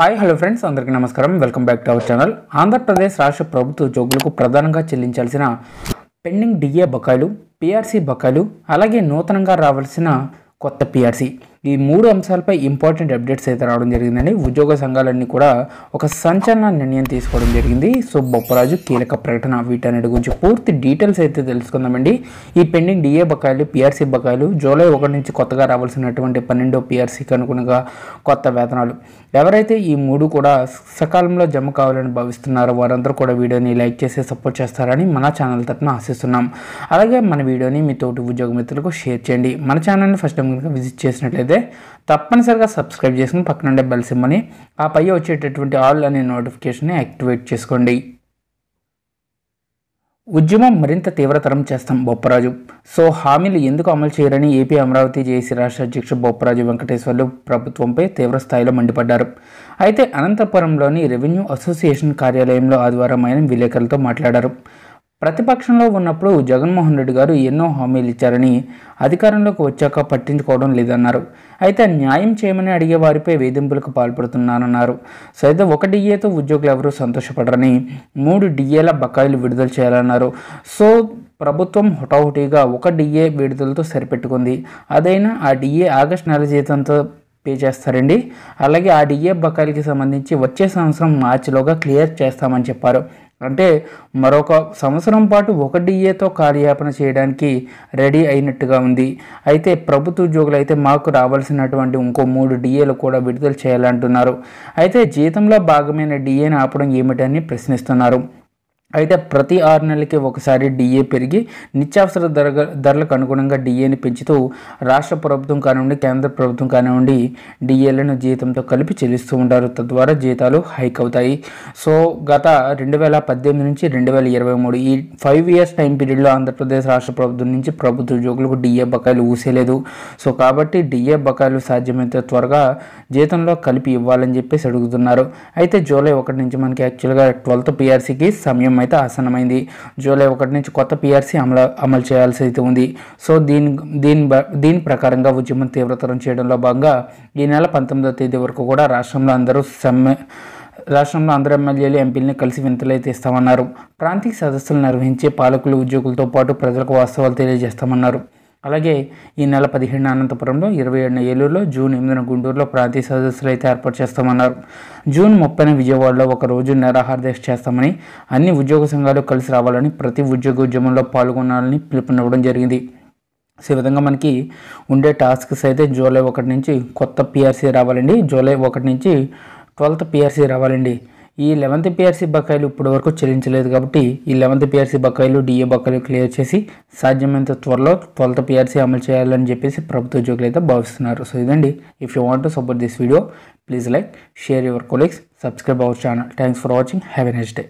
hi hello friends అందరికీ నమస్కారం welcome back to our channel Andhra Pradesh రాష్ట్ర ప్రభుత్వ ఉద్యోగులకు ప్రధానంగా చెల్లించాల్సిన పెండింగ్ డిఏ బకాయిలు పిఆర్సీ బకాయిలు అలాగే నూతనంగా రావాల్సిన కొత్త పిఆర్సీ ఈ మూడు అంశాలపై ఇంపార్టెంట్ అప్డేట్స్ అయితే రావడం జరిగిందండి ఉద్యోగ సంఘాలన్నీ కూడా ఒక సంచలన నిర్ణయం తీసుకోవడం జరిగింది సో బొప్పరాజు కీలక ప్రకటన వీటన్నిటి గురించి పూర్తి డీటెయిల్స్ అయితే తెలుసుకుందామండి ఈ పెండింగ్ డిఏ బకాయిలు పిఆర్సీ బకాయిలు జూలై ఒకటి నుంచి కొత్తగా రావాల్సినటువంటి పన్నెండో పిఆర్సీకి అనుగుణంగా కొత్త వేతనాలు ఎవరైతే ఈ మూడు కూడా సకాలంలో జమ కావాలని భావిస్తున్నారో వారందరూ కూడా వీడియోని లైక్ చేసి సపోర్ట్ చేస్తారని మన ఛానల్ తరఫున ఆశిస్తున్నాం అలాగే మన వీడియోని మీ తోటి ఉద్యోగ మిత్రులకు షేర్ చేయండి మన ఛానల్ని ఫస్ట్ టైం కనుక విజిట్ చేసినట్లయితే నచ్చినట్లయితే తప్పనిసరిగా సబ్స్క్రైబ్ చేసుకుని పక్కన ఉండే బెల్ సిమ్మని ఆ పై వచ్చేటటువంటి ఆల్ అనే నోటిఫికేషన్ని యాక్టివేట్ చేసుకోండి ఉద్యమం మరింత తీవ్రతరం చేస్తాం బొప్పరాజు సో హామీలు ఎందుకు అమలు చేయరని ఏపీ అమరావతి జేఏసీ రాష్ట్ర అధ్యక్షుడు బొప్పరాజు వెంకటేశ్వర్లు ప్రభుత్వంపై తీవ్ర స్థాయిలో మండిపడ్డారు అయితే అనంతపురంలోని రెవెన్యూ అసోసియేషన్ కార్యాలయంలో ఆదివారం ఆయన విలేకరులతో మాట్లాడారు ప్రతిపక్షంలో ఉన్నప్పుడు జగన్మోహన్ రెడ్డి గారు ఎన్నో హామీలు ఇచ్చారని అధికారంలోకి వచ్చాక పట్టించుకోవడం లేదన్నారు అయితే న్యాయం చేయమని అడిగే వారిపై వేధింపులకు పాల్పడుతున్నానన్నారు సైతం ఒక డిఏతో ఉద్యోగులు ఎవరూ సంతోషపడరని మూడు డిఏల బకాయిలు విడుదల చేయాలన్నారు సో ప్రభుత్వం హుటాహుటిగా ఒక డిఏ విడుదలతో సరిపెట్టుకుంది అదైనా ఆ డిఏ ఆగస్టు నెల జీతంతో పే చేస్తారండి అలాగే ఆ డిఏ బకాయిలకి సంబంధించి వచ్చే సంవత్సరం మార్చిలోగా క్లియర్ చేస్తామని చెప్పారు అంటే మరొక సంవత్సరం పాటు ఒక డిఏతో కార్యాపన చేయడానికి రెడీ అయినట్టుగా ఉంది అయితే ప్రభుత్వ ఉద్యోగులు అయితే మాకు రావాల్సినటువంటి ఇంకో మూడు డిఏలు కూడా విడుదల చేయాలంటున్నారు అయితే జీతంలో భాగమైన డిఏని ఆపడం ఏమిటని ప్రశ్నిస్తున్నారు అయితే ప్రతి ఆరు నెలలకి ఒకసారి డిఏ పెరిగి నిత్యావసర ధర ధరలకు అనుగుణంగా డిఏని పెంచుతూ రాష్ట్ర ప్రభుత్వం కానివ్వండి కేంద్ర ప్రభుత్వం కానివ్వండి డిఏలను జీతంతో కలిపి చెల్లిస్తూ ఉంటారు తద్వారా జీతాలు హైక్ అవుతాయి సో గత రెండు వేల పద్దెనిమిది నుంచి రెండు వేల ఇరవై మూడు ఈ ఫైవ్ ఇయర్స్ టైం పీరియడ్లో ఆంధ్రప్రదేశ్ రాష్ట్ర ప్రభుత్వం నుంచి ప్రభుత్వ ఉద్యోగులకు డిఏ బకాయిలు ఊసేలేదు సో కాబట్టి డిఏ బకాయిలు సాధ్యమైతే త్వరగా జీతంలో కలిపి ఇవ్వాలని చెప్పేసి అడుగుతున్నారు అయితే జూలై ఒకటి నుంచి మనకి యాక్చువల్గా ట్వెల్త్ పిఆర్సీకి సమయం అయితే ఆసన్నమైంది జూలై ఒకటి నుంచి కొత్త పిఆర్సీ అమలు అమలు చేయాల్సి అయితే ఉంది సో దీని దీని దీని ప్రకారంగా ఉద్యమం తీవ్రతరం చేయడంలో భాగంగా ఈ నెల పంతొమ్మిదో తేదీ వరకు కూడా రాష్ట్రంలో అందరూ సమ్మె రాష్ట్రంలో అందరు ఎమ్మెల్యేలు ఎంపీలని కలిసి వింతలైతే ఇస్తామన్నారు ప్రాంతీయ సదస్సులు నిర్వహించే పాలకులు ఉద్యోగులతో పాటు ప్రజలకు వాస్తవాలు తెలియజేస్తామన్నారు అలాగే ఈ నెల పదిహేడున అనంతపురంలో ఇరవై ఏడున ఏలూరులో జూన్ ఎనిమిదిన గుంటూరులో ప్రాంతీయ సదస్సులు అయితే ఏర్పాటు చేస్తామన్నారు జూన్ ముప్పైన విజయవాడలో ఒక రోజు నిరాహార దీక్ష చేస్తామని అన్ని ఉద్యోగ సంఘాలు కలిసి రావాలని ప్రతి ఉద్యోగ ఉద్యమంలో పాల్గొనాలని పిలుపునివ్వడం జరిగింది సో ఈ విధంగా మనకి ఉండే టాస్క్స్ అయితే జూలై ఒకటి నుంచి కొత్త పిఆర్సీ రావాలండి జూలై ఒకటి నుంచి ట్వెల్త్ పిఆర్సీ రావాలండి ఈ లెవెంత్ పిఆర్సీ బకాయిలు ఇప్పటి వరకు చెల్లించలేదు కాబట్టి ఈ లెవెంత్ పిఆర్సీ బకాయిలు డిఏ బకాయిలు క్లియర్ చేసి సాధ్యమైనంత త్వరలో ట్వెల్త్ పిఆర్సీ అమలు చేయాలని చెప్పేసి ప్రభుత్వ ఉద్యోగులు అయితే భావిస్తున్నారు సో ఇదండి if you want to support this video please like share your colleagues subscribe our channel thanks for watching have a next day